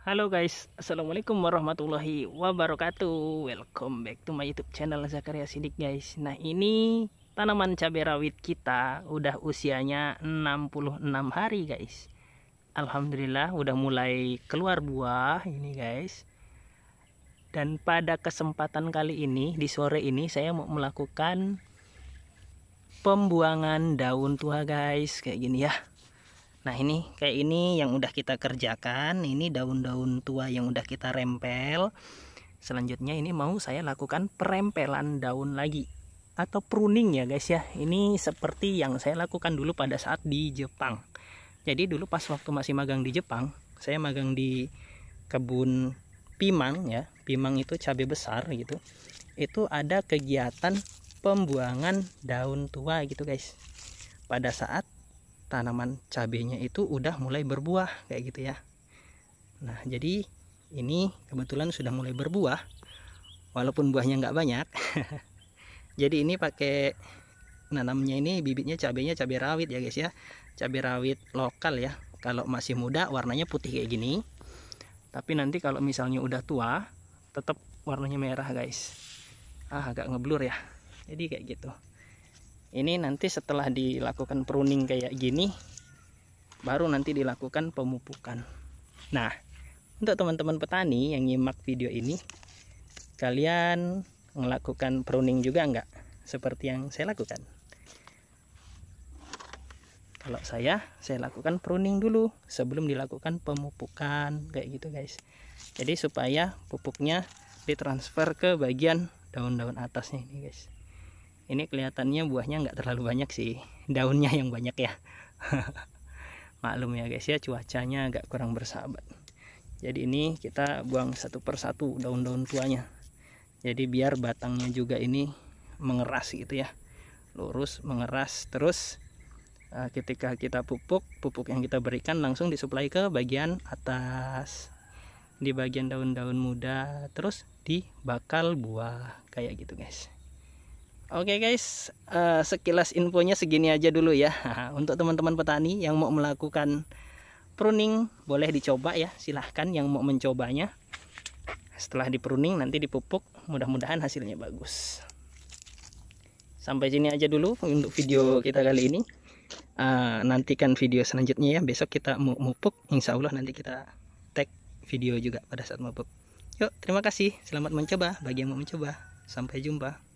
Halo guys, Assalamualaikum warahmatullahi wabarakatuh Welcome back to my youtube channel Zakaria Sidik guys Nah ini tanaman cabai rawit kita udah usianya 66 hari guys Alhamdulillah udah mulai keluar buah ini guys Dan pada kesempatan kali ini, di sore ini saya mau melakukan Pembuangan daun tua guys Kayak gini ya Nah ini kayak ini yang udah kita kerjakan Ini daun-daun tua yang udah kita rempel Selanjutnya ini mau saya lakukan perempelan daun lagi Atau pruning ya guys ya Ini seperti yang saya lakukan dulu pada saat di Jepang Jadi dulu pas waktu masih magang di Jepang Saya magang di kebun pimang ya Pimang itu cabai besar gitu Itu ada kegiatan pembuangan daun tua gitu guys Pada saat tanaman cabenya itu udah mulai berbuah kayak gitu ya nah jadi ini kebetulan sudah mulai berbuah walaupun buahnya nggak banyak jadi ini pakai nanamnya ini bibitnya cabenya cabai rawit ya guys ya cabai rawit lokal ya kalau masih muda warnanya putih kayak gini tapi nanti kalau misalnya udah tua tetap warnanya merah guys ah agak ngeblur ya jadi kayak gitu ini nanti setelah dilakukan pruning kayak gini baru nanti dilakukan pemupukan nah untuk teman-teman petani yang nyimak video ini kalian melakukan pruning juga enggak seperti yang saya lakukan kalau saya saya lakukan pruning dulu sebelum dilakukan pemupukan kayak gitu guys jadi supaya pupuknya ditransfer ke bagian daun-daun atasnya ini guys ini kelihatannya buahnya nggak terlalu banyak sih daunnya yang banyak ya maklum ya guys ya cuacanya agak kurang bersahabat jadi ini kita buang satu persatu daun-daun tuanya jadi biar batangnya juga ini mengeras gitu ya lurus mengeras terus eh, ketika kita pupuk pupuk yang kita berikan langsung disuplai ke bagian atas di bagian daun-daun muda terus di bakal buah kayak gitu guys Oke okay guys, uh, sekilas infonya segini aja dulu ya. Untuk teman-teman petani yang mau melakukan pruning boleh dicoba ya, silahkan yang mau mencobanya. Setelah dipruning nanti dipupuk, mudah-mudahan hasilnya bagus. Sampai sini aja dulu untuk video kita kali ini. Uh, nantikan video selanjutnya ya. Besok kita mau mupuk, insya Allah nanti kita tag video juga pada saat mupuk. Yuk, terima kasih. Selamat mencoba bagi yang mau mencoba. Sampai jumpa.